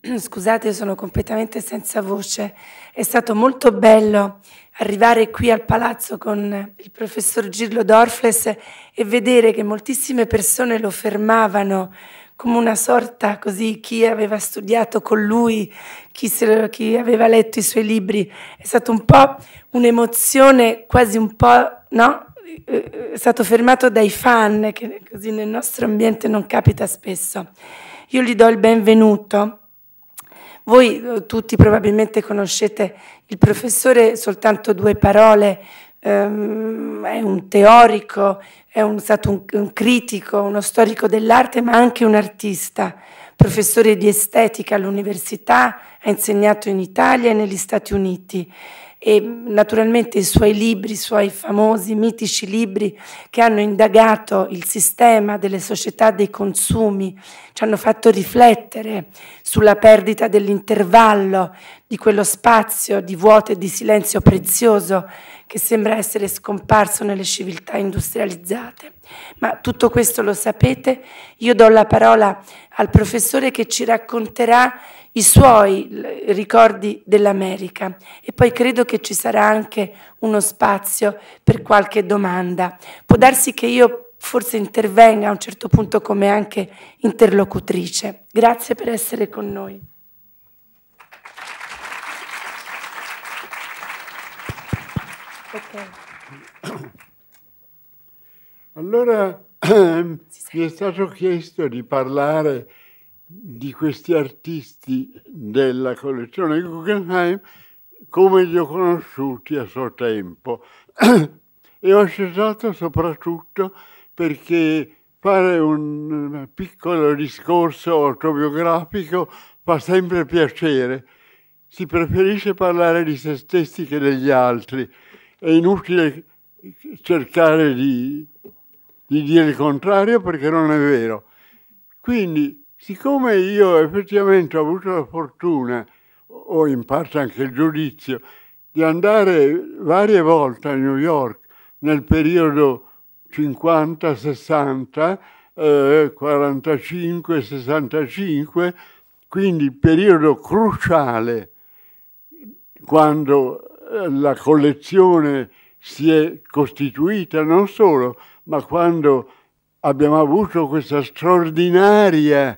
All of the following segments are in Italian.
Scusate, sono completamente senza voce. È stato molto bello arrivare qui al palazzo con il professor Girlo Dorfles e vedere che moltissime persone lo fermavano come una sorta così chi aveva studiato con lui, chi, se, chi aveva letto i suoi libri. È stata un po' un'emozione, quasi un po', no? Eh, è stato fermato dai fan, che così nel nostro ambiente non capita spesso. Io gli do il benvenuto voi eh, tutti probabilmente conoscete il professore, soltanto due parole, ehm, è un teorico, è un, stato un, un critico, uno storico dell'arte, ma anche un artista, professore di estetica all'università, ha insegnato in Italia e negli Stati Uniti e naturalmente i suoi libri, i suoi famosi mitici libri che hanno indagato il sistema delle società dei consumi, ci hanno fatto riflettere sulla perdita dell'intervallo, di quello spazio di vuoto e di silenzio prezioso che sembra essere scomparso nelle civiltà industrializzate. Ma tutto questo lo sapete, io do la parola al professore che ci racconterà i suoi ricordi dell'America e poi credo che ci sarà anche uno spazio per qualche domanda. Può darsi che io forse intervenga a un certo punto come anche interlocutrice. Grazie per essere con noi. Okay. Allora, mi è stato chiesto di parlare di questi artisti della collezione Guggenheim come li ho conosciuti a suo tempo e ho cessato soprattutto perché fare un piccolo discorso autobiografico fa sempre piacere. Si preferisce parlare di se stessi che degli altri. È inutile cercare di, di dire il contrario perché non è vero. Quindi Siccome io effettivamente ho avuto la fortuna, o in parte anche il giudizio, di andare varie volte a New York nel periodo 50-60, eh, 45-65, quindi periodo cruciale quando eh, la collezione si è costituita non solo, ma quando abbiamo avuto questa straordinaria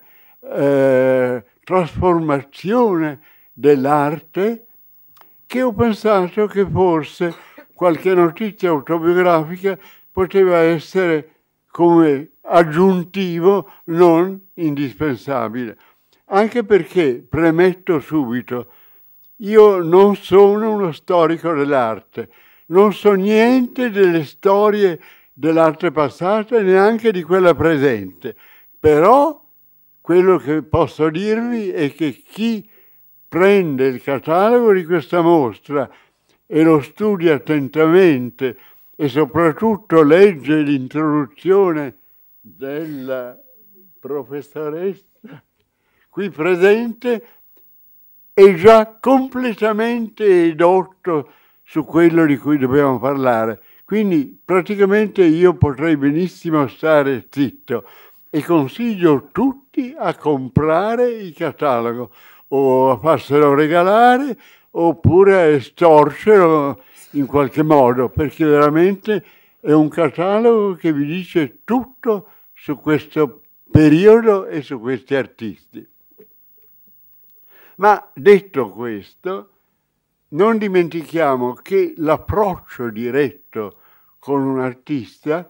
eh, trasformazione dell'arte che ho pensato che forse qualche notizia autobiografica poteva essere come aggiuntivo non indispensabile. Anche perché, premetto subito, io non sono uno storico dell'arte, non so niente delle storie dell'arte passata e neanche di quella presente, però quello che posso dirvi è che chi prende il catalogo di questa mostra e lo studia attentamente e soprattutto legge l'introduzione della professoressa qui presente, è già completamente edotto su quello di cui dobbiamo parlare. Quindi praticamente io potrei benissimo stare zitto e consiglio tutti a comprare il catalogo o a farselo regalare oppure a estorcerlo in qualche modo, perché veramente è un catalogo che vi dice tutto su questo periodo e su questi artisti. Ma detto questo, non dimentichiamo che l'approccio diretto con un artista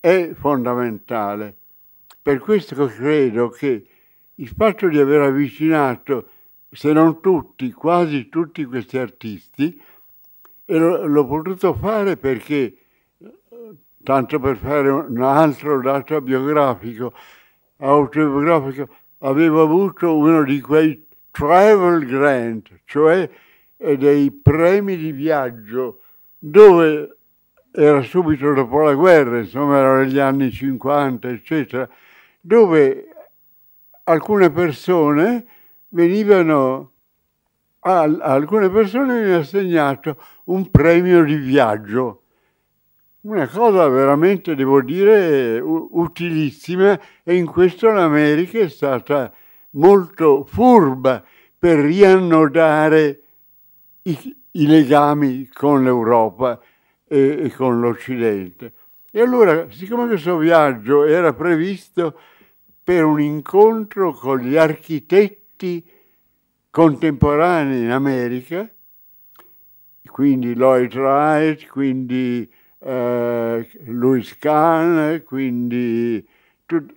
è fondamentale per questo credo che il fatto di aver avvicinato, se non tutti, quasi tutti questi artisti, e l'ho potuto fare perché, tanto per fare un altro dato biografico, autobiografico, avevo avuto uno di quei travel grant, cioè eh, dei premi di viaggio, dove era subito dopo la guerra, insomma erano negli anni 50, eccetera, dove alcune persone venivano a alcune persone viene assegnato un premio di viaggio. Una cosa veramente, devo dire, utilissima e in questo l'America è stata molto furba per riannodare i, i legami con l'Europa e, e con l'Occidente. E allora, siccome questo viaggio era previsto per un incontro con gli architetti contemporanei in America, quindi Lloyd Wright, quindi eh, Louis Kahn, quindi tut-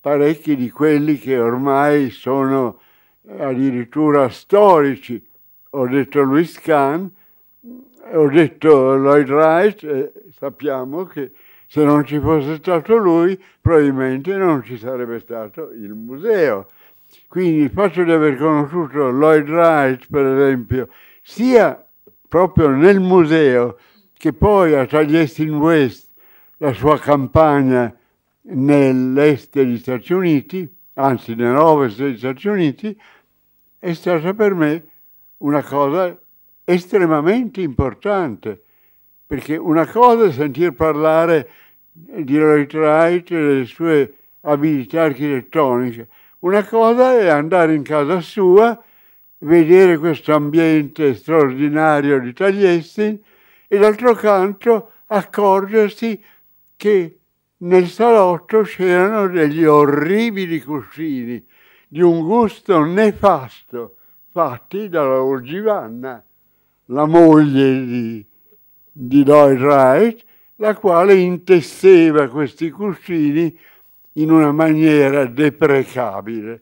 parecchi di quelli che ormai sono addirittura storici. Ho detto Louis Kahn, ho detto Lloyd Wright, eh, sappiamo che se non ci fosse stato lui, probabilmente non ci sarebbe stato il museo. Quindi il fatto di aver conosciuto Lloyd Wright, per esempio, sia proprio nel museo che poi a in West, la sua campagna nell'est degli Stati Uniti, anzi nell'ovest degli Stati Uniti, è stata per me una cosa estremamente importante. Perché una cosa è sentir parlare di Lloyd Wright e delle sue abilità architettoniche, una cosa è andare in casa sua, vedere questo ambiente straordinario di Tagliestin e d'altro canto accorgersi che nel salotto c'erano degli orribili cuscini di un gusto nefasto fatti dalla Orgivanna, la moglie di di Lloyd Wright, la quale intesseva questi cuscini in una maniera deprecabile.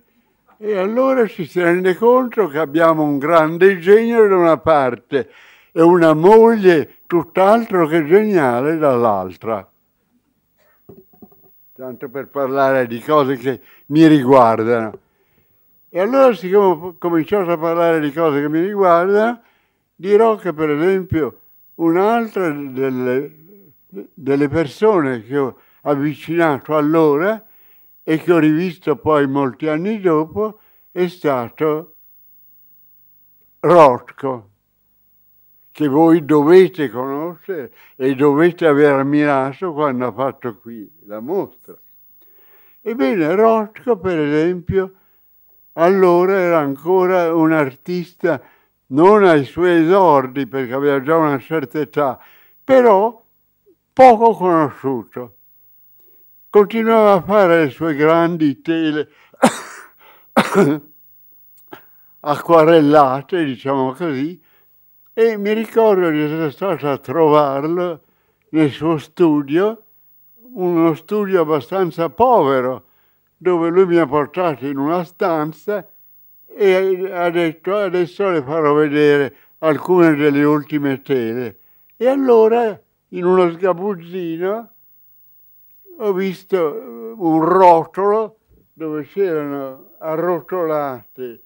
E allora ci si rende conto che abbiamo un grande genio da una parte e una moglie tutt'altro che geniale dall'altra. Tanto per parlare di cose che mi riguardano. E allora, siccome ho cominciato a parlare di cose che mi riguardano, dirò che per esempio un'altra delle, delle persone che ho avvicinato allora e che ho rivisto poi molti anni dopo è stato Rotko, che voi dovete conoscere e dovete aver ammirato quando ha fatto qui la mostra. Ebbene, Rotko, per esempio, allora era ancora un artista non ai suoi esordi perché aveva già una certa età, però poco conosciuto. Continuava a fare le sue grandi tele acquarellate, diciamo così, e mi ricordo di essere stato a trovarlo nel suo studio, uno studio abbastanza povero, dove lui mi ha portato in una stanza e ha detto adesso le farò vedere alcune delle ultime tele. E allora in uno sgabuzzino ho visto un rotolo dove c'erano arrotolate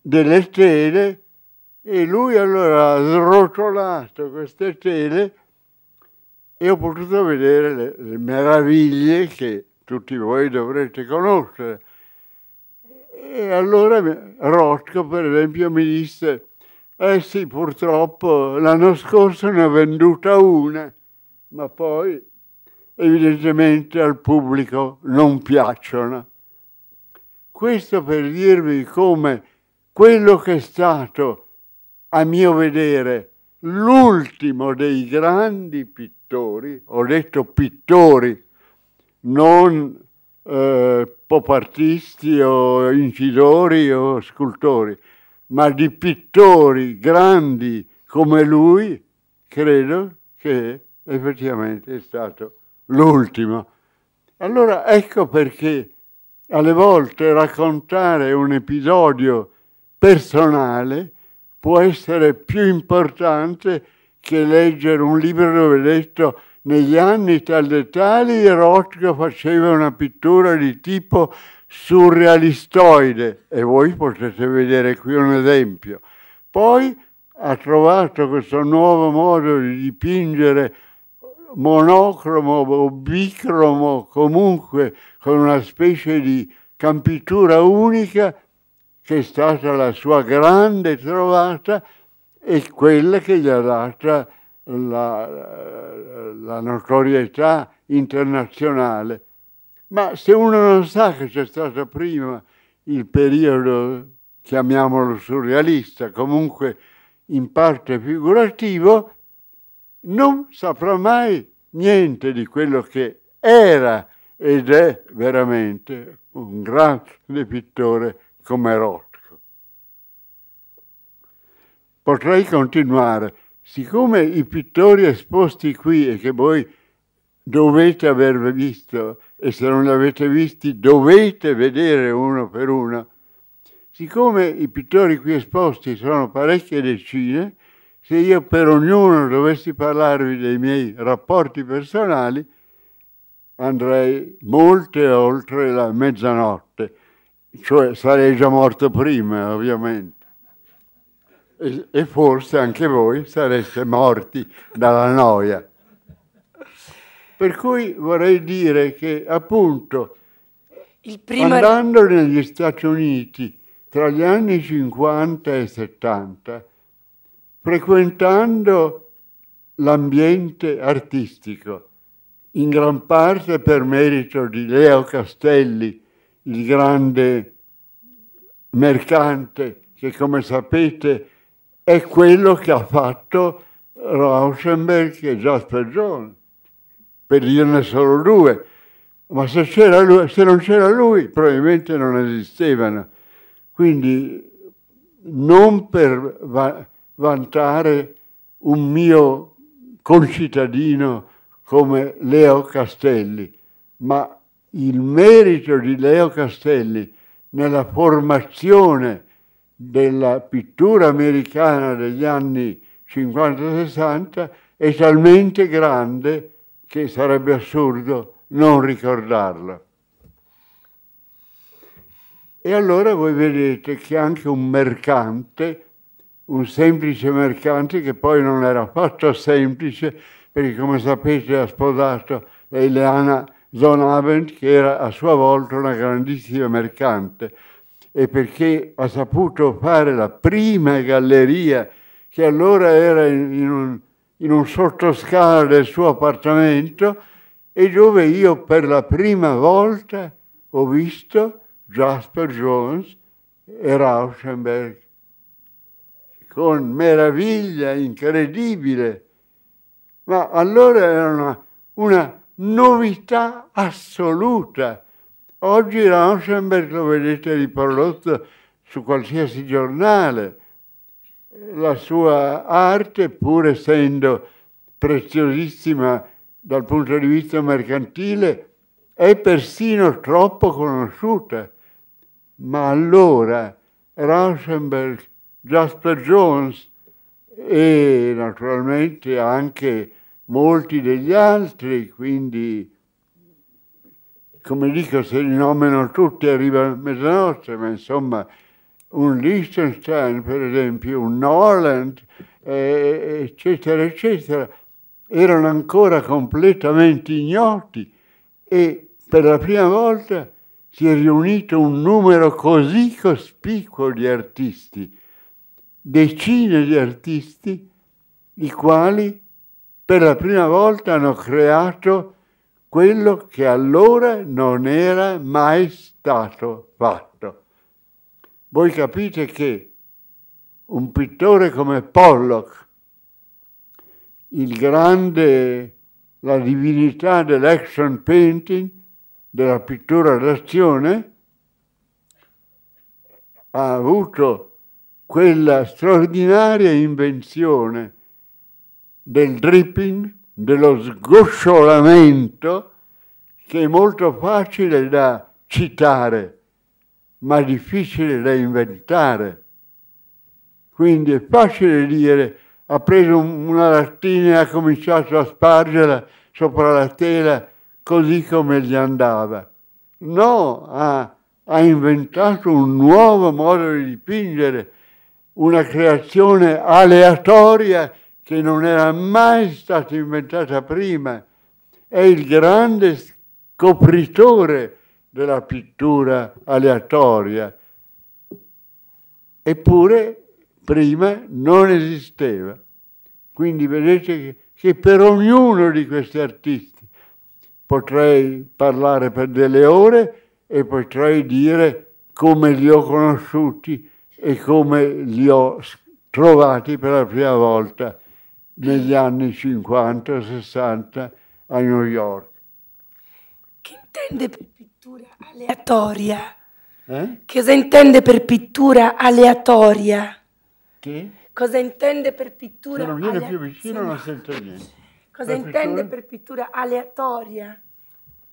delle tele e lui allora ha srotolato queste tele e ho potuto vedere le, le meraviglie che tutti voi dovrete conoscere e allora Rosco, per esempio, mi disse, eh sì, purtroppo l'anno scorso ne ho venduta una, ma poi evidentemente al pubblico non piacciono. Questo per dirvi come quello che è stato, a mio vedere, l'ultimo dei grandi pittori, ho detto pittori, non eh, pop artisti o incisori o scultori, ma di pittori grandi come lui, credo che effettivamente è stato l'ultimo. Allora ecco perché alle volte raccontare un episodio personale può essere più importante che leggere un libro dove detto negli anni tal tale tali Rothko faceva una pittura di tipo surrealistoide e voi potete vedere qui un esempio. Poi ha trovato questo nuovo modo di dipingere monocromo o bicromo, comunque con una specie di campitura unica che è stata la sua grande trovata e quella che gli ha data la, la notorietà internazionale. Ma se uno non sa che c'è stato prima il periodo, chiamiamolo surrealista, comunque in parte figurativo, non saprà mai niente di quello che era ed è veramente un grande pittore come Rothko. Potrei continuare, Siccome i pittori esposti qui e che voi dovete aver visto e se non li avete visti dovete vedere uno per uno, siccome i pittori qui esposti sono parecchie decine, se io per ognuno dovessi parlarvi dei miei rapporti personali, andrei molte oltre la mezzanotte, cioè sarei già morto prima, ovviamente e, e forse anche voi sareste morti dalla noia. Per cui vorrei dire che appunto primo... andando negli Stati Uniti tra gli anni 50 e 70, frequentando l'ambiente artistico, in gran parte per merito di Leo Castelli, il grande mercante che come sapete è quello che ha fatto Rauschenberg e Jasper John, per dirne solo due. Ma se, lui, se non c'era lui, probabilmente non esistevano. Quindi non per va vantare un mio concittadino come Leo Castelli, ma il merito di Leo Castelli nella formazione della pittura americana degli anni 50-60 è talmente grande che sarebbe assurdo non ricordarla. E allora voi vedete che anche un mercante, un semplice mercante che poi non era affatto semplice, perché come sapete ha sposato Eliana Zonavent, che era a sua volta una grandissima mercante, e perché ha saputo fare la prima galleria che allora era in un, in un sottoscala del suo appartamento e dove io per la prima volta ho visto Jasper Jones e Rauschenberg con meraviglia incredibile. Ma allora era una, una novità assoluta Oggi Rauschenberg lo vedete riprodotto su qualsiasi giornale. La sua arte, pur essendo preziosissima dal punto di vista mercantile, è persino troppo conosciuta. Ma allora Rauschenberg, Jasper Jones e naturalmente anche molti degli altri, quindi come dico, se li nominano tutti arriva a mezzanotte, ma insomma un Liechtenstein, per esempio, un Norland, eh, eccetera, eccetera, erano ancora completamente ignoti e per la prima volta si è riunito un numero così cospicuo di artisti, decine di artisti, i quali per la prima volta hanno creato quello che allora non era mai stato fatto. Voi capite che un pittore come Pollock, il grande, la divinità dell'action painting, della pittura d'azione, ha avuto quella straordinaria invenzione del dripping, dello sgocciolamento che è molto facile da citare, ma difficile da inventare. Quindi è facile dire ha preso una lattina e ha cominciato a spargerla sopra la tela così come gli andava. No, ha, ha inventato un nuovo modo di dipingere, una creazione aleatoria che non era mai stata inventata prima, è il grande scopritore della pittura aleatoria. Eppure prima non esisteva. Quindi vedete che, che per ognuno di questi artisti potrei parlare per delle ore e potrei dire come li ho conosciuti e come li ho trovati per la prima volta negli anni 50-60 a New York. Che intende per pittura aleatoria? Eh? Cosa intende per pittura aleatoria? Che? Cosa intende per pittura aleatoria? Se non viene più vicino non sento niente. Cosa per intende pittura? per pittura aleatoria?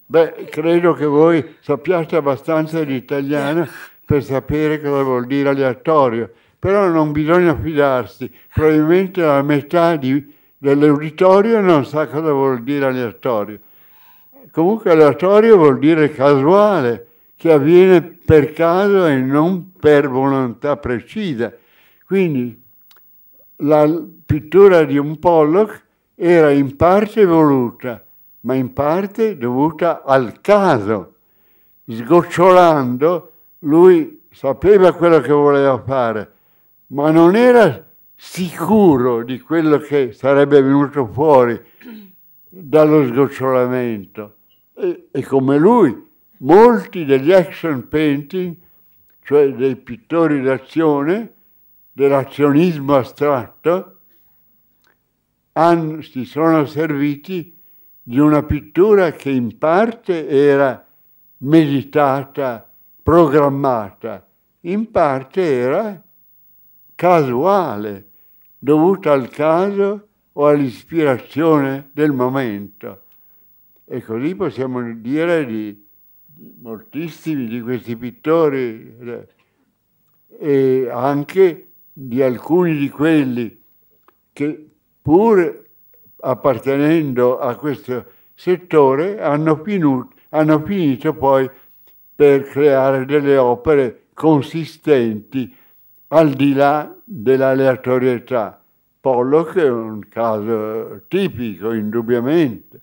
Beh, credo che voi sappiate abbastanza di italiano per sapere cosa vuol dire aleatorio però non bisogna fidarsi, probabilmente la metà dell'auditorio non sa cosa vuol dire aleatorio. Comunque aleatorio vuol dire casuale, che avviene per caso e non per volontà precisa. Quindi la pittura di un Pollock era in parte voluta, ma in parte dovuta al caso. Sgocciolando, lui sapeva quello che voleva fare, ma non era sicuro di quello che sarebbe venuto fuori dallo sgocciolamento. E, e come lui, molti degli action painting, cioè dei pittori d'azione, dell'azionismo astratto, han, si sono serviti di una pittura che in parte era meditata, programmata, in parte era casuale, dovuta al caso o all'ispirazione del momento. E così possiamo dire di moltissimi di questi pittori eh, e anche di alcuni di quelli che pur appartenendo a questo settore hanno, finuto, hanno finito poi per creare delle opere consistenti al di là dell'aleatorietà. Pollock è un caso tipico, indubbiamente,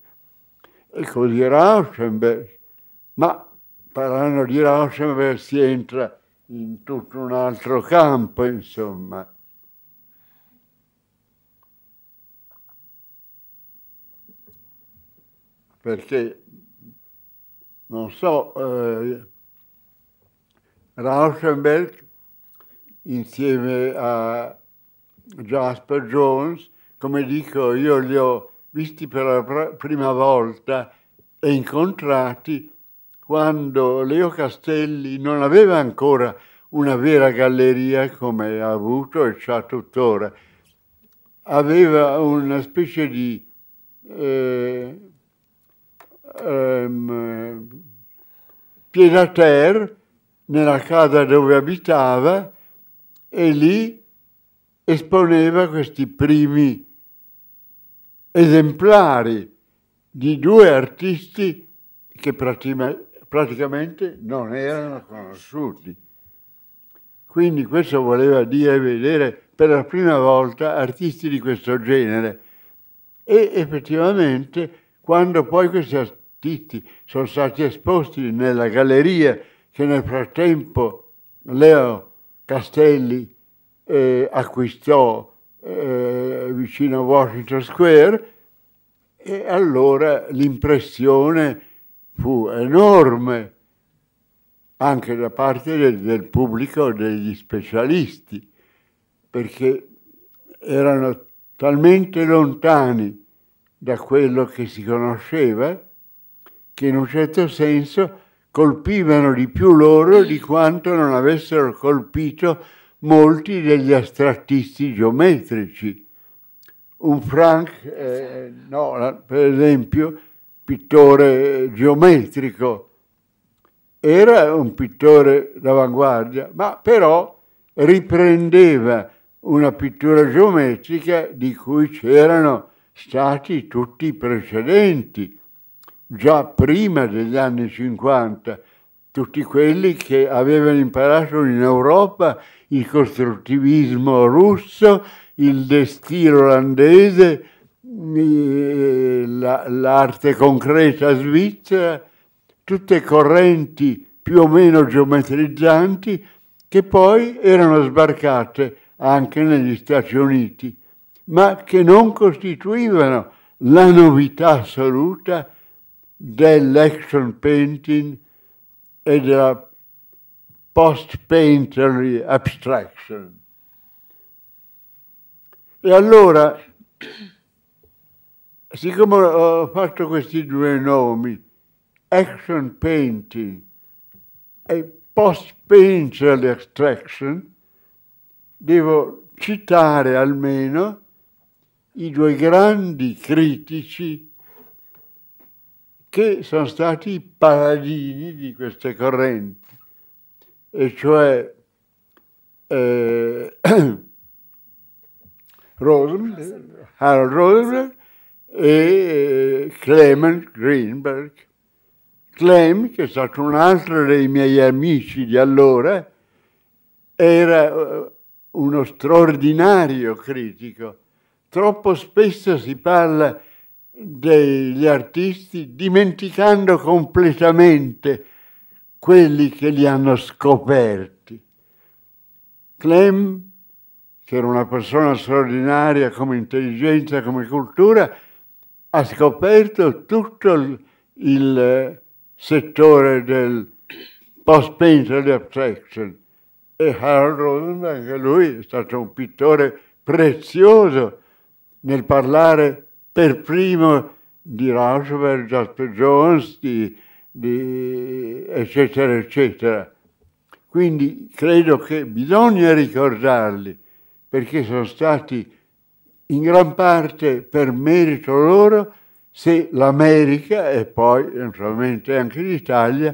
e così Rauschenberg. Ma parlando di Rauschenberg si entra in tutto un altro campo, insomma. Perché, non so, eh, Rauschenberg insieme a Jasper Jones, come dico io li ho visti per la pr prima volta e incontrati quando Leo Castelli non aveva ancora una vera galleria come ha avuto e ha tuttora. Aveva una specie di eh, ehm, pied nella casa dove abitava e lì esponeva questi primi esemplari di due artisti che praticamente non erano conosciuti. Quindi questo voleva dire vedere per la prima volta artisti di questo genere. E effettivamente quando poi questi artisti sono stati esposti nella galleria che nel frattempo Leo Castelli eh, acquistò eh, vicino a Washington Square e allora l'impressione fu enorme anche da parte del, del pubblico, degli specialisti, perché erano talmente lontani da quello che si conosceva che in un certo senso colpivano di più loro di quanto non avessero colpito molti degli astrattisti geometrici. Un Frank eh, Nolan, per esempio, pittore geometrico, era un pittore d'avanguardia, ma però riprendeva una pittura geometrica di cui c'erano stati tutti i precedenti già prima degli anni 50 tutti quelli che avevano imparato in Europa il costruttivismo russo, il destino olandese, l'arte concreta svizzera, tutte correnti più o meno geometrizzanti che poi erano sbarcate anche negli Stati Uniti, ma che non costituivano la novità assoluta dell'action painting e della post-painterly abstraction. E allora, siccome ho fatto questi due nomi, action painting e post-painterly abstraction, devo citare almeno i due grandi critici che sono stati i paladini di queste correnti, e cioè eh, Rosenberg, Harold Rosenberg e eh, Clement Greenberg. Clem, che è stato un altro dei miei amici di allora, era eh, uno straordinario critico. Troppo spesso si parla degli artisti dimenticando completamente quelli che li hanno scoperti. Clem, che era una persona straordinaria come intelligenza, come cultura, ha scoperto tutto il, il eh, settore del post-painted painter abstraction. E Harold Rosenberg, anche lui, è stato un pittore prezioso nel parlare per primo di Roosevelt, Jasper Jones, di, di eccetera, eccetera. Quindi credo che bisogna ricordarli perché sono stati in gran parte per merito loro se l'America e poi naturalmente anche l'Italia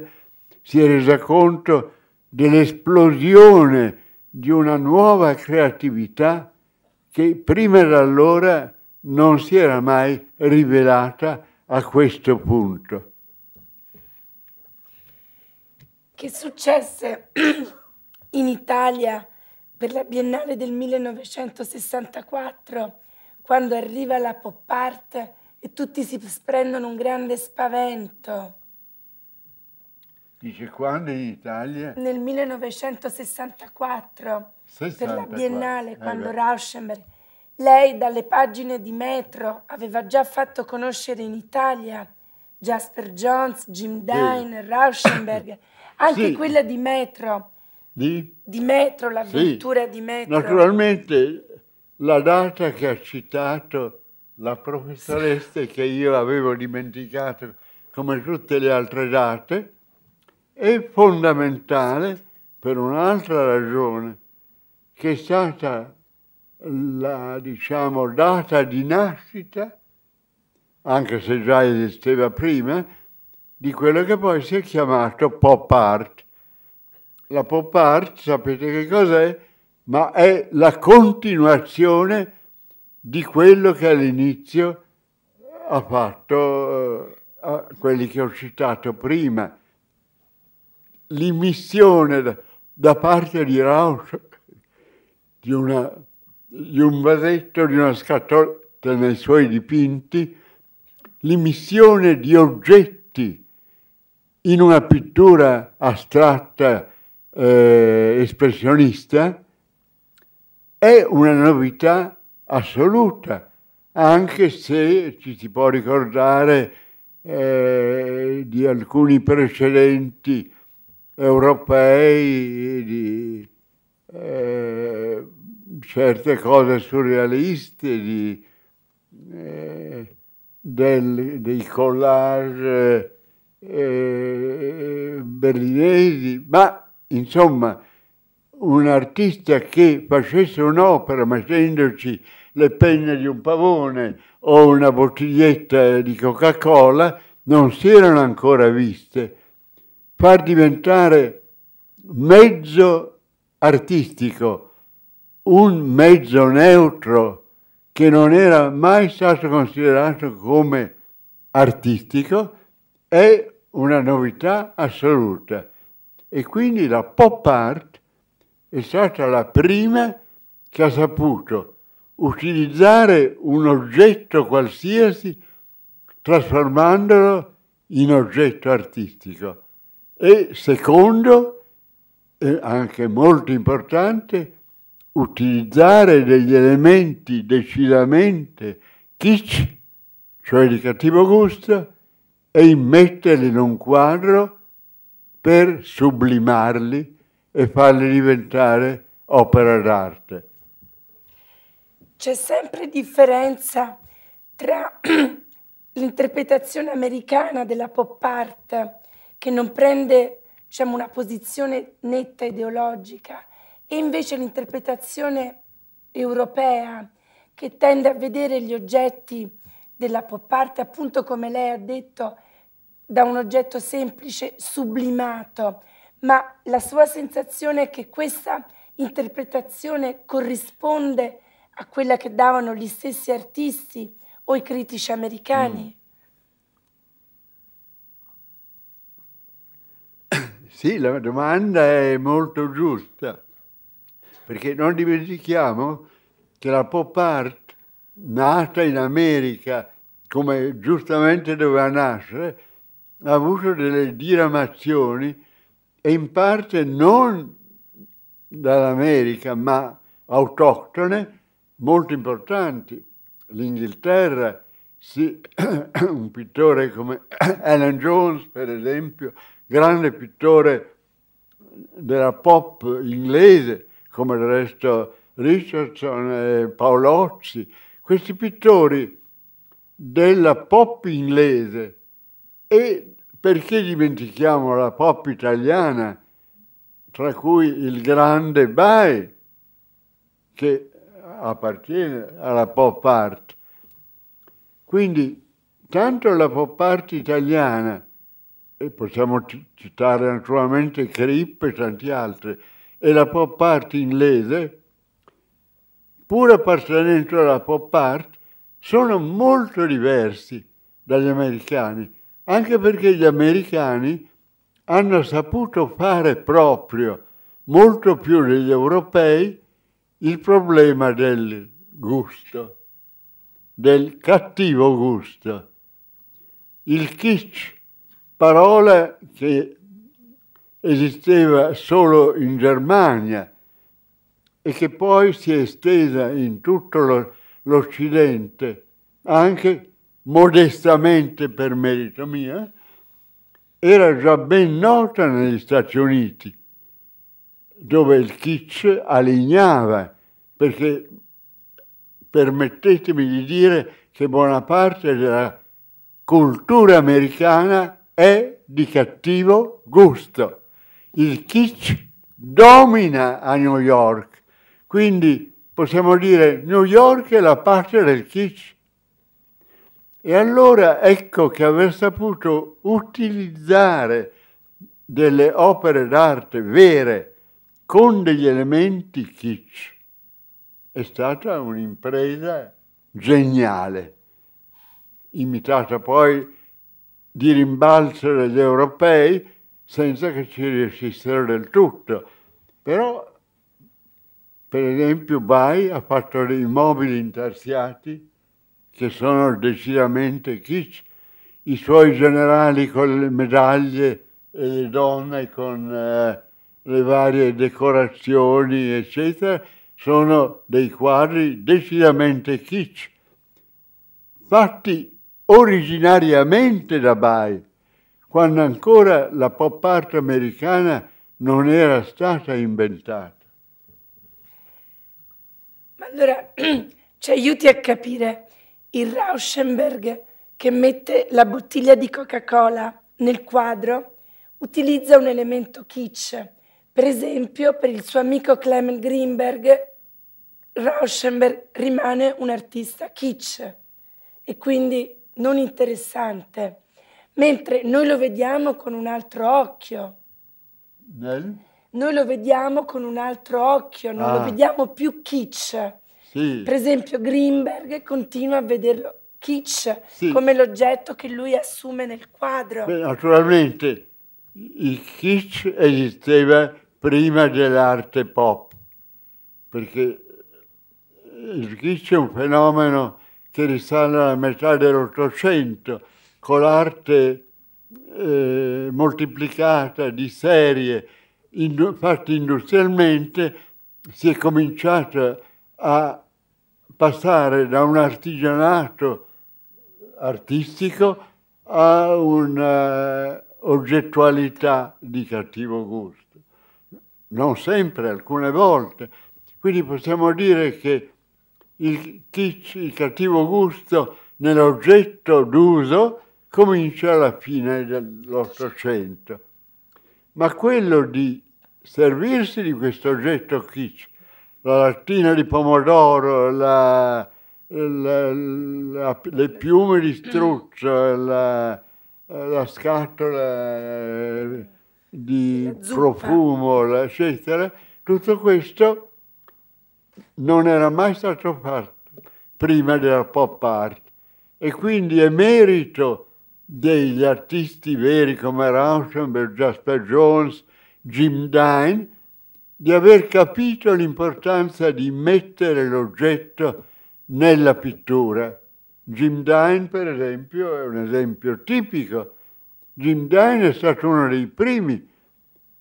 si è resa conto dell'esplosione di una nuova creatività che prima di allora non si era mai rivelata a questo punto. Che successe in Italia per la Biennale del 1964, quando arriva la pop art e tutti si prendono un grande spavento. Dice quando in Italia? Nel 1964, 64. per la Biennale, eh quando beh. Rauschenberg lei dalle pagine di Metro aveva già fatto conoscere in Italia Jasper Jones, Jim Dine, sì. Rauschenberg, anche sì. quella di Metro. Di? di Metro, l'avventura sì. di Metro. Naturalmente la data che ha citato la professoressa sì. che io avevo dimenticato come tutte le altre date è fondamentale per un'altra ragione che è stata la diciamo, data di nascita, anche se già esisteva prima, di quello che poi si è chiamato pop art. La pop art, sapete che cos'è? Ma è la continuazione di quello che all'inizio ha fatto eh, quelli che ho citato prima. L'immissione da, da parte di Rauch di una di un vasetto, di una scatola nei suoi dipinti, l'immissione di oggetti in una pittura astratta eh, espressionista è una novità assoluta, anche se ci si può ricordare eh, di alcuni precedenti europei, di, eh, certe cose surrealiste di, eh, del, dei collage eh, eh berlinesi, ma insomma un artista che facesse un'opera mettendoci le penne di un pavone o una bottiglietta di Coca-Cola non si erano ancora viste. Far diventare mezzo artistico un mezzo neutro che non era mai stato considerato come artistico è una novità assoluta. E quindi la pop art è stata la prima che ha saputo utilizzare un oggetto qualsiasi trasformandolo in oggetto artistico. E secondo, eh, anche molto importante, utilizzare degli elementi decisamente kitsch, cioè di cattivo gusto, e immetterli in un quadro per sublimarli e farli diventare opera d'arte. C'è sempre differenza tra l'interpretazione americana della pop art, che non prende diciamo, una posizione netta ideologica, e invece l'interpretazione europea che tende a vedere gli oggetti della pop art, appunto come lei ha detto, da un oggetto semplice, sublimato, ma la sua sensazione è che questa interpretazione corrisponde a quella che davano gli stessi artisti o i critici americani. Mm. Sì, la domanda è molto giusta perché non dimentichiamo che la pop art, nata in America come giustamente doveva nascere, ha avuto delle diramazioni e in parte non dall'America, ma autoctone molto importanti. L'Inghilterra, sì, un pittore come Alan Jones, per esempio, grande pittore della pop inglese, come il resto Richardson e Paolozzi, questi pittori della pop inglese e perché dimentichiamo la pop italiana, tra cui il grande Bai, che appartiene alla pop art. Quindi tanto la pop art italiana, e possiamo citare naturalmente Cripp e tanti altri, e la pop art inglese, pur appartenendo alla pop art, sono molto diversi dagli americani, anche perché gli americani hanno saputo fare proprio, molto più degli europei, il problema del gusto, del cattivo gusto. Il kitsch, parola che esisteva solo in Germania e che poi si è estesa in tutto l'Occidente, anche modestamente per merito mio, eh? era già ben nota negli Stati Uniti, dove il kitsch alignava, perché permettetemi di dire che buona parte della cultura americana è di cattivo gusto il kitsch domina a New York, quindi possiamo dire New York è la patria del kitsch. E allora ecco che aver saputo utilizzare delle opere d'arte vere con degli elementi kitsch è stata un'impresa geniale, imitata poi di rimbalzo degli europei, senza che ci riuscissero del tutto. Però, per esempio, Bai ha fatto dei mobili intarsiati che sono decisamente kitsch, i suoi generali con le medaglie e le donne con eh, le varie decorazioni, eccetera, sono dei quadri decisamente kitsch, fatti originariamente da Bai quando ancora la pop art americana non era stata inventata. Ma allora ci aiuti a capire il Rauschenberg che mette la bottiglia di Coca-Cola nel quadro utilizza un elemento kitsch. Per esempio, per il suo amico Clement Greenberg, Rauschenberg rimane un artista kitsch e quindi non interessante mentre noi lo vediamo con un altro occhio. Del? Noi lo vediamo con un altro occhio, non ah. lo vediamo più kitsch. Sì. Per esempio Greenberg continua a vederlo kitsch sì. come l'oggetto che lui assume nel quadro. Beh, naturalmente il kitsch esisteva prima dell'arte pop, perché il kitsch è un fenomeno che risale alla metà dell'Ottocento con l'arte eh, moltiplicata di serie in, fatte industrialmente, si è cominciato a passare da un artigianato artistico a un'oggettualità di cattivo gusto. Non sempre, alcune volte. Quindi possiamo dire che il il cattivo gusto nell'oggetto d'uso comincia alla fine dell'Ottocento. Ma quello di servirsi di questo oggetto kitsch, la lattina di pomodoro, la, la, la, le piume di struzzo, la, scatola eh, di profumo, eccetera, tutto questo non era mai stato fatto prima della pop art. E quindi è merito degli artisti veri come Rauschenberg, Jasper Jones, Jim Dine, di aver capito l'importanza di mettere l'oggetto nella pittura. Jim Dine, per esempio, è un esempio tipico. Jim Dine è stato uno dei primi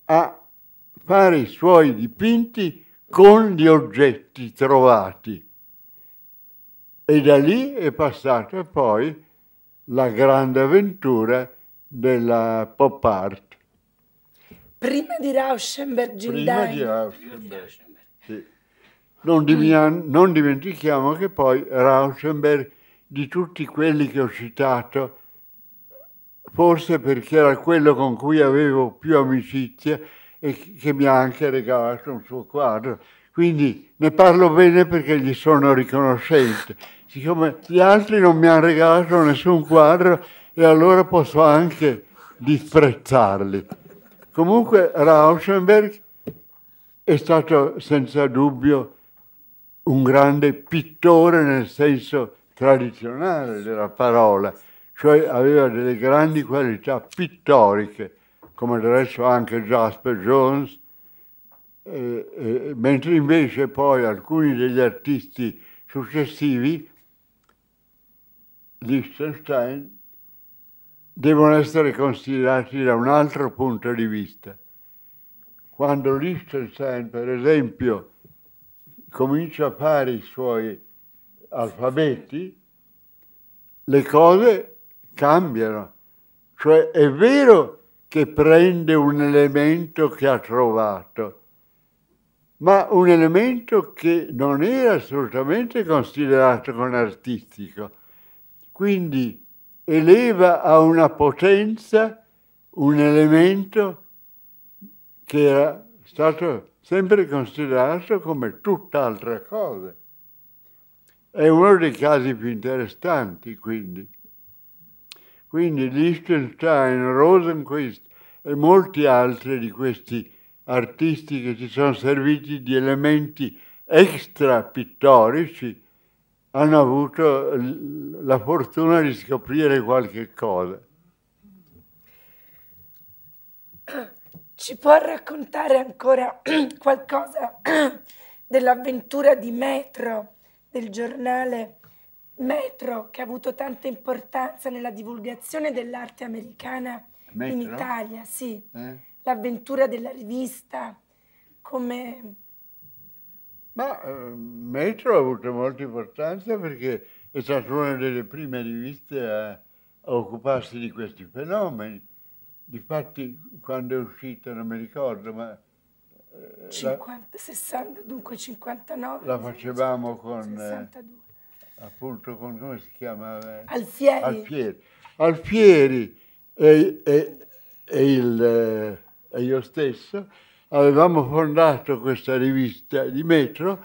a fare i suoi dipinti con gli oggetti trovati. E da lì è passato poi la grande avventura della pop art. Prima di Rauschenberg, Prima di Rauschenberg, sì. non, dim- non dimentichiamo che poi Rauschenberg, di tutti quelli che ho citato, forse perché era quello con cui avevo più amicizia e che mi ha anche regalato un suo quadro. Quindi ne parlo bene perché gli sono riconoscente siccome gli altri non mi hanno regalato nessun quadro e allora posso anche disprezzarli. Comunque Rauschenberg è stato senza dubbio un grande pittore nel senso tradizionale della parola, cioè aveva delle grandi qualità pittoriche, come del resto anche Jasper Jones, eh, eh, mentre invece poi alcuni degli artisti successivi Liechtenstein devono essere considerati da un altro punto di vista. Quando Liechtenstein, per esempio, comincia a fare i suoi alfabeti, le cose cambiano. Cioè è vero che prende un elemento che ha trovato, ma un elemento che non era assolutamente considerato come artistico quindi eleva a una potenza un elemento che era stato sempre considerato come tutt'altra cosa. È uno dei casi più interessanti, quindi. Quindi Liechtenstein, Rosenquist e molti altri di questi artisti che si sono serviti di elementi extra pittorici hanno avuto la fortuna di scoprire qualche cosa. Ci può raccontare ancora qualcosa dell'avventura di Metro, del giornale Metro, che ha avuto tanta importanza nella divulgazione dell'arte americana Metro? in Italia? Sì, eh? l'avventura della rivista, come ma eh, Metro ha avuto molta importanza perché è stata una delle prime riviste a, a occuparsi di questi fenomeni. Difatti, quando è uscita, non mi ricordo, ma... Eh, 50, la, 60, dunque 59. La facevamo con... 62. Eh, appunto con, come si chiama? Alfieri. Alfieri. Alfieri e, e, e, il, e eh, io stesso avevamo fondato questa rivista di Metro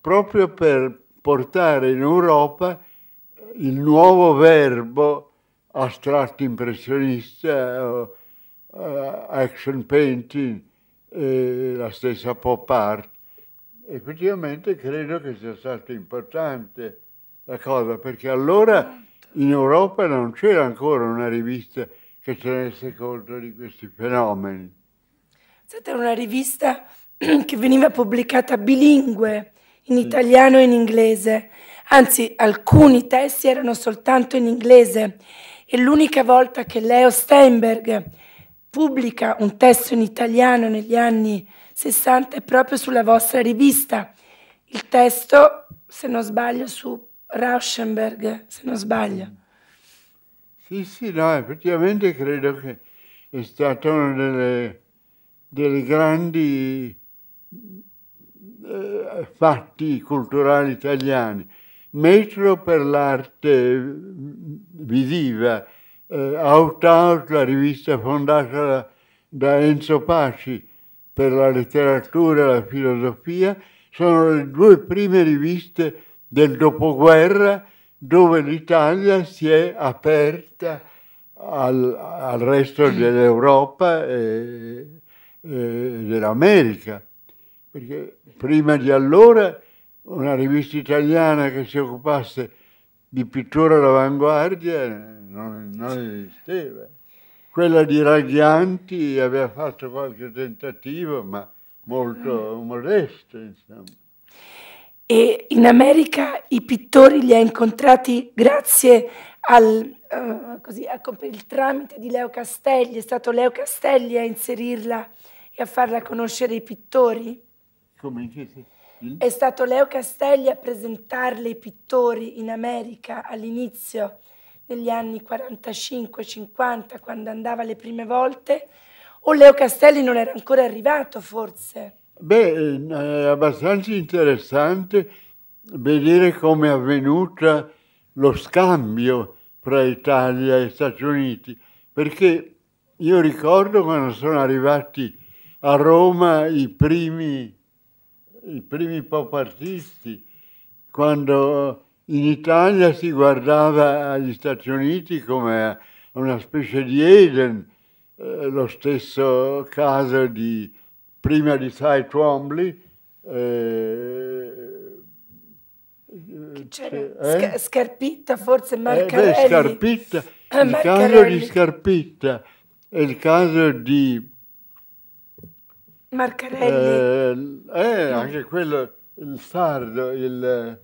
proprio per portare in Europa il nuovo verbo astratto impressionista, eh, action painting, la stessa pop art. Effettivamente credo che sia stata importante la cosa, perché allora in Europa non c'era ancora una rivista che tenesse conto di questi fenomeni. Pensate, era una rivista che veniva pubblicata bilingue, in italiano e in inglese. Anzi, alcuni testi erano soltanto in inglese. E l'unica volta che Leo Steinberg pubblica un testo in italiano negli anni 60 è proprio sulla vostra rivista. Il testo, se non sbaglio, su Rauschenberg, se non sbaglio. Sì, sì, no, effettivamente credo che è stata una delle delle grandi eh, fatti culturali italiani. Metro per l'arte mm, visiva, eh, Out Out, la rivista fondata da Enzo Paci per la letteratura e la filosofia, sono le due prime riviste del dopoguerra dove l'Italia si è aperta al, al resto dell'Europa. E, eh, dell'America, perché prima di allora una rivista italiana che si occupasse di pittura all'avanguardia non, non esisteva. Quella di Raghianti aveva fatto qualche tentativo, ma molto mm. modesto, insomma. E in America i pittori li ha incontrati grazie al, uh, così, a, ecco, per il tramite di Leo Castelli, è stato Leo Castelli a inserirla e a farla conoscere ai pittori. Come dici? Mm? È stato Leo Castelli a presentarle i pittori in America all'inizio, negli anni 45-50, quando andava le prime volte. O Leo Castelli non era ancora arrivato, forse? Beh, è abbastanza interessante vedere come è avvenuto lo scambio fra Italia e Stati Uniti, perché io ricordo quando sono arrivati a Roma i primi, i primi pop artisti, quando in Italia si guardava agli Stati Uniti come una specie di Eden, eh, lo stesso caso di prima di Cy Twombly, eh, eh? eh? Scarpitta forse Marcarelli. Eh, beh, Scarpitta, il caso di Scarpitta e il caso di Marcarelli. Eh, eh anche quello, il sardo, il...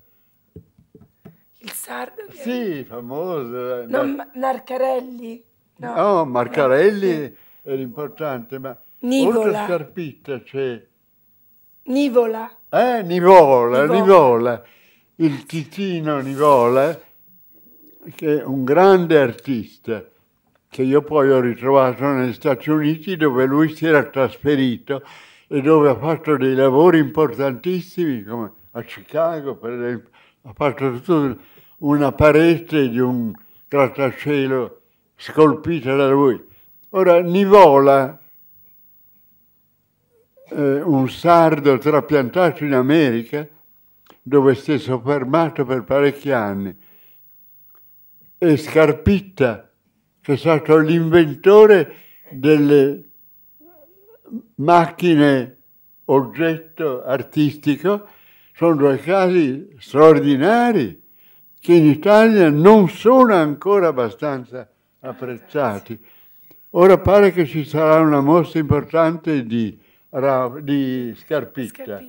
Il sardo? Che... Sì, famoso. Eh, non, Mar Marcarelli. No, no Marcarelli eh, eh. era importante, ma... Nivola. Oltre Scarpitta c'è... Nivola. Eh, Nivola, Nivola, Nivola. Il Titino Nivola, che è un grande artista che io poi ho ritrovato negli Stati Uniti dove lui si era trasferito e dove ha fatto dei lavori importantissimi come a Chicago per esempio, ha fatto tutta una parete di un grattacielo scolpita da lui. Ora Nivola, eh, un sardo trapiantato in America, dove si è soffermato per parecchi anni, e Scarpitta, che è stato l'inventore delle macchine oggetto artistico, sono due casi straordinari che in Italia non sono ancora abbastanza apprezzati. Ora pare che ci sarà una mostra importante di, di Scarpitta.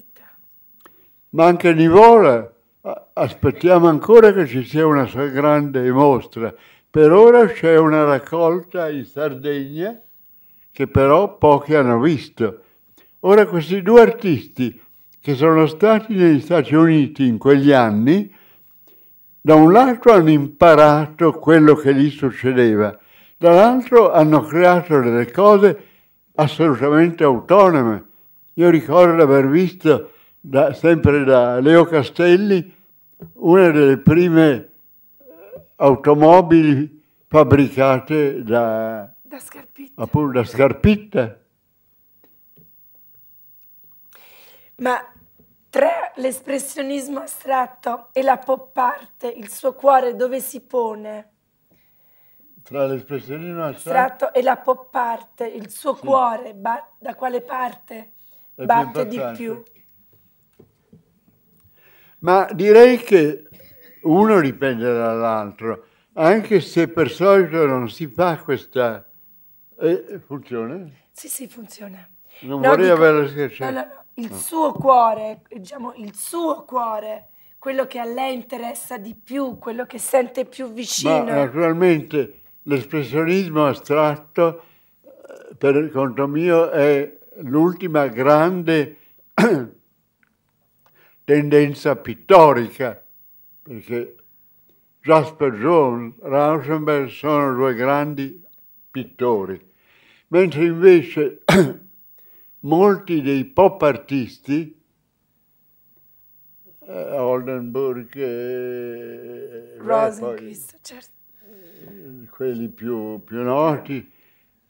Ma anche Nivola, aspettiamo ancora che ci sia una grande mostra. Per ora c'è una raccolta in Sardegna che però pochi hanno visto. Ora questi due artisti che sono stati negli Stati Uniti in quegli anni, da un lato hanno imparato quello che lì succedeva, dall'altro hanno creato delle cose assolutamente autonome. Io ricordo di aver visto da, sempre da Leo Castelli una delle prime automobili fabbricate da, da Scarpitta. Appunto, da Scarpitta. Ma tra l'espressionismo astratto e la pop art, il suo cuore dove si pone? Tra l'espressionismo astratto, astratto e la pop art, il suo sì. cuore da quale parte È batte di più? Ma direi che uno dipende dall'altro, anche se per solito non si fa questa... Eh, funziona? Sì, sì, funziona. Non no, vorrei dico, averlo schiacciato. No, no, no. Il ah. suo cuore, diciamo, il suo cuore, quello che a lei interessa di più, quello che sente più vicino. Ma naturalmente l'espressionismo astratto, eh, per conto mio, è l'ultima grande tendenza pittorica perché Jasper Jones e Rauschenberg sono due grandi pittori, mentre invece molti dei pop artisti, eh, Oldenburg e Rosenquist, certo. Eh, quelli più, più noti,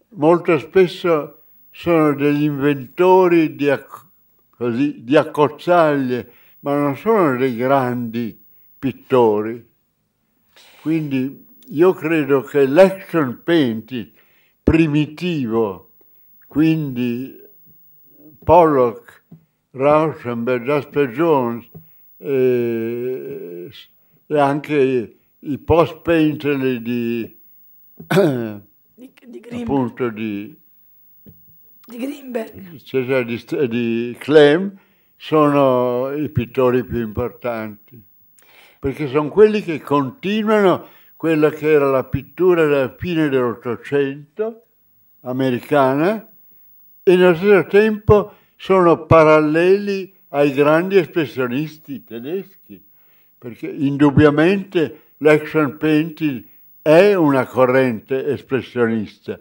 molto spesso sono degli inventori di, così, di accozzaglie, ma non sono dei grandi pittori. Quindi io credo che l'action painting primitivo, quindi Pollock, Rauschenberg, Jasper Jones e, eh, e anche i post painter di, di, di Grimberg. appunto di, di Grimberg cioè di, di Clem sono i pittori più importanti perché sono quelli che continuano quella che era la pittura della fine dell'Ottocento americana e nello stesso tempo sono paralleli ai grandi espressionisti tedeschi, perché indubbiamente l'action painting è una corrente espressionista.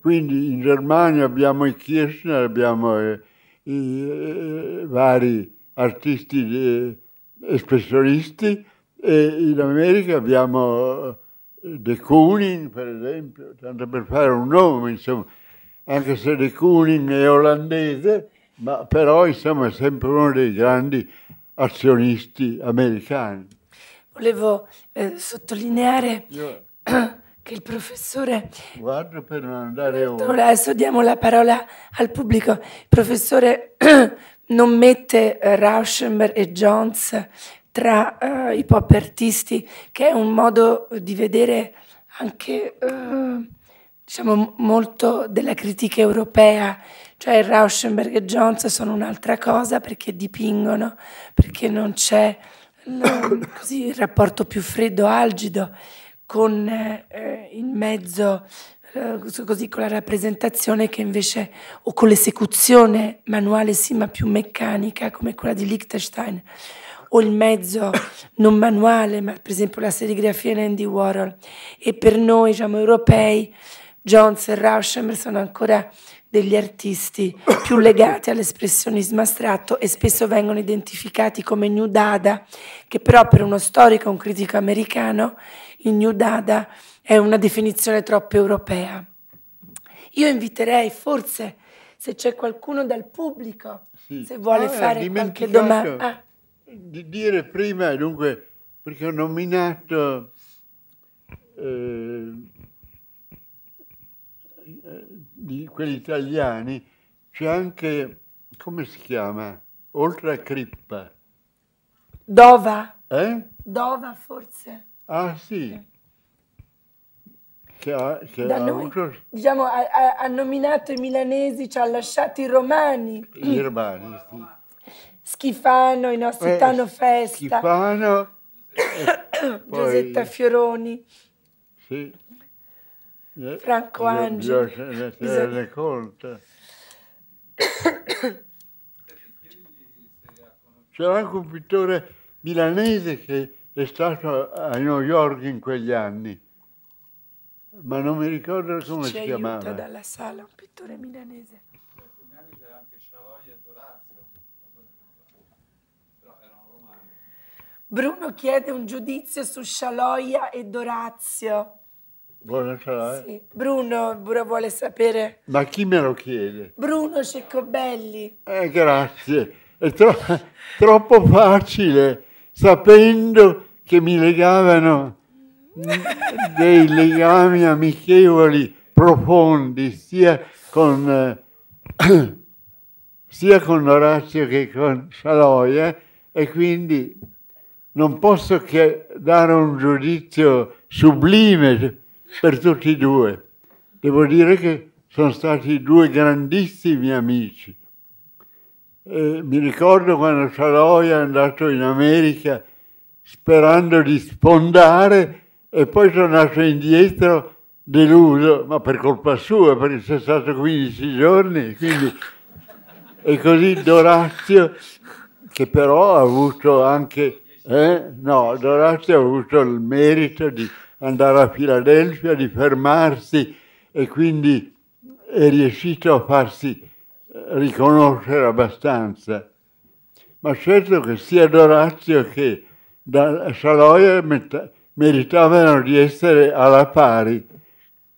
Quindi in Germania abbiamo i Kirchner, abbiamo eh, i, i, eh, i vari artisti di, espressionisti e in America abbiamo eh, De Kooning, per esempio, tanto per fare un nome, insomma, anche se De Kooning è olandese, ma però insomma è sempre uno dei grandi azionisti americani. Volevo eh, sottolineare Io... che il professore... Guardo per non andare oltre. Adesso diamo la parola al pubblico. Il professore non mette eh, Rauschenberg e Jones tra eh, i pop artisti, che è un modo di vedere anche eh, diciamo, molto della critica europea, cioè Rauschenberg e Jones sono un'altra cosa perché dipingono, perché non c'è il rapporto più freddo, algido, con eh, eh in mezzo eh, così con la rappresentazione che invece, o con l'esecuzione manuale sì, ma più meccanica, come quella di Liechtenstein, o il mezzo non manuale, ma per esempio la serigrafia in Andy Warhol. E per noi, diciamo, europei, Jones e Rauschenberg sono ancora degli artisti più legati all'espressionismo astratto e spesso vengono identificati come New Dada, che però per uno storico, un critico americano, il New Dada è una definizione troppo europea. Io inviterei forse se c'è qualcuno dal pubblico, sì. se vuole ah, fare qualche domanda. Ah. Di dire prima, dunque, perché ho nominato eh, di eh, quelli italiani, c'è anche, come si chiama? Oltre a Crippa. Dova? Eh? Dova forse. Ah sì. Eh che ha, che ha noi, avuto... Diciamo, ha, ha, nominato i milanesi, ci ha lasciato i romani. I romani, sì. Schifano, il nostro eh, Tano Festa. Schifano. poi, Giusetta Fioroni. Sì. Eh, Franco Angelo. Bisogna conta. C'era anche un pittore milanese che è stato a New York in quegli anni ma non mi ricordo come si chiamava. Ci aiuta dalla sala, un pittore milanese. Bruno chiede un giudizio su Scialoia e Dorazio. Buona Sì. Bruno, Bruno vuole sapere. Ma chi me lo chiede? Bruno Ceccobelli. Eh, grazie. È tro troppo facile, sapendo che mi legavano dei legami amichevoli profondi sia con, eh, sia con Orazio che con Saloia eh. e quindi non posso che dare un giudizio sublime per tutti e due. Devo dire che sono stati due grandissimi amici. E mi ricordo quando Saloia è andato in America sperando di sfondare e poi tornato indietro deluso, ma per colpa sua, perché c'è stato 15 giorni, quindi... E così Dorazio, che però ha avuto anche... Eh? No, Dorazio ha avuto il merito di andare a Filadelfia, di fermarsi e quindi è riuscito a farsi riconoscere abbastanza. Ma certo che sia Dorazio che da Saloia meritavano di essere alla pari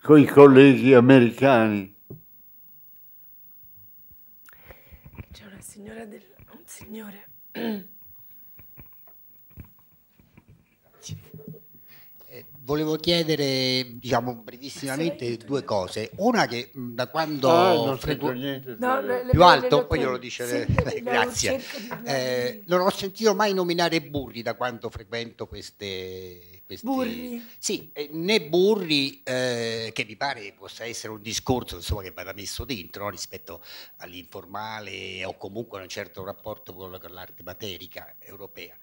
con i colleghi americani. C'è una signora del... un signore. Eh, volevo chiedere, diciamo, brevissimamente due cose. Una che da quando... Ah, non sento niente. No, le, più le, alto, le, poi glielo dice... Sì, grazie. Eh, non ho sentito mai nominare Burri da quando frequento queste questi... Burri? Sì, eh, né Burri, eh, che mi pare possa essere un discorso insomma, che vada messo dentro no? rispetto all'informale o comunque a un certo rapporto con l'arte materica europea.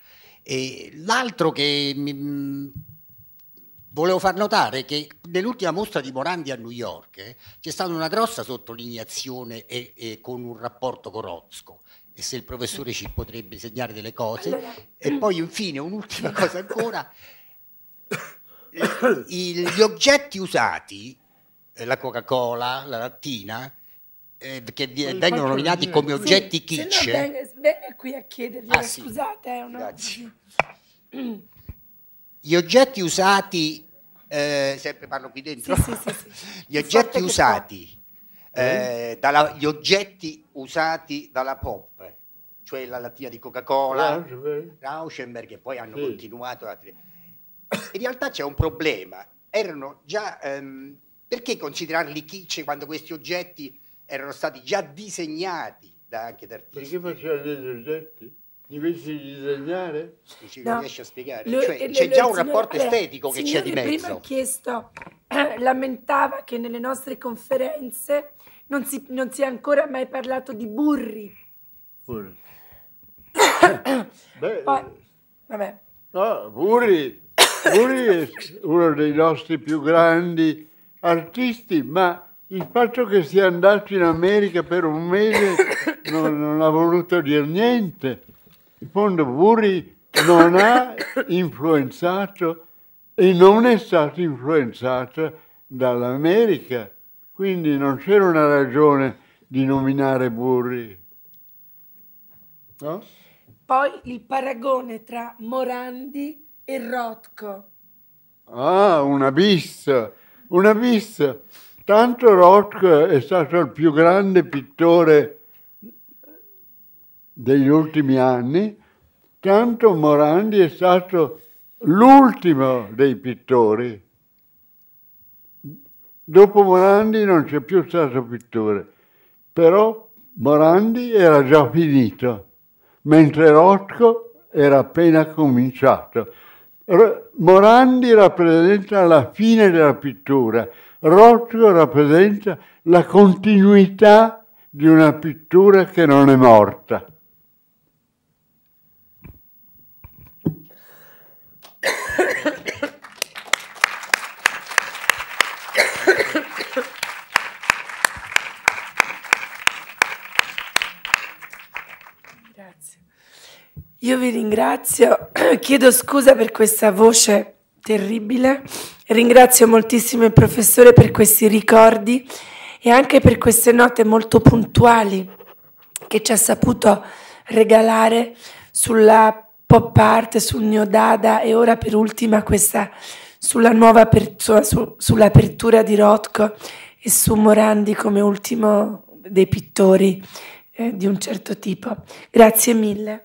E l'altro che mi, mm, volevo far notare è che nell'ultima mostra di Morandi a New York eh, c'è stata una grossa sottolineazione e, e con un rapporto con Rozco e se il professore ci potrebbe segnare delle cose. Allora. E poi infine un'ultima cosa ancora, gli oggetti usati, eh, la Coca-Cola, la lattina, eh, che vengono nominati come oggetti sì, kitsch. No, bene, qui a chiedergli, ah, sì. scusate. Eh, una... Grazie. Gli oggetti usati, eh, sempre parlo qui dentro, sì, sì, gli oggetti usati, eh, eh, dalla, gli oggetti usati dalla pop, cioè la lattina di Coca-Cola, Rauschenberg, che poi hanno continuato altri in realtà c'è un problema. Erano già, ehm, perché considerarli kitsch quando questi oggetti erano stati già disegnati da, anche da artisti? Perché facevano degli oggetti? Invece di disegnare? Ci no. riesci a spiegare? Lo, cioè, eh, c'è già un signor, rapporto allora, eh, estetico che c'è di mezzo. prima ha chiesto, eh, lamentava che nelle nostre conferenze non si, non si è ancora mai parlato di burri. Burri. Beh, Poi, vabbè. No, burri lui è uno dei nostri più grandi artisti, ma il fatto che sia andato in America per un mese non, non ha voluto dire niente. In fondo Buri non ha influenzato e non è stato influenzato dall'America. Quindi non c'era una ragione di nominare Burri. No? Poi il paragone tra Morandi e Rotko. Ah, un abisso, un abisso. Tanto Rotko è stato il più grande pittore degli ultimi anni, tanto Morandi è stato l'ultimo dei pittori. Dopo Morandi non c'è più stato pittore, però Morandi era già finito, mentre Rotko era appena cominciato. Morandi rappresenta la fine della pittura, Rothko rappresenta la continuità di una pittura che non è morta. Io vi ringrazio, chiedo scusa per questa voce terribile, ringrazio moltissimo il professore per questi ricordi e anche per queste note molto puntuali che ci ha saputo regalare sulla pop art, sul dada e ora per ultima questa sulla nuova apertura, su, sull'apertura di Rotko e su Morandi come ultimo dei pittori eh, di un certo tipo. Grazie mille.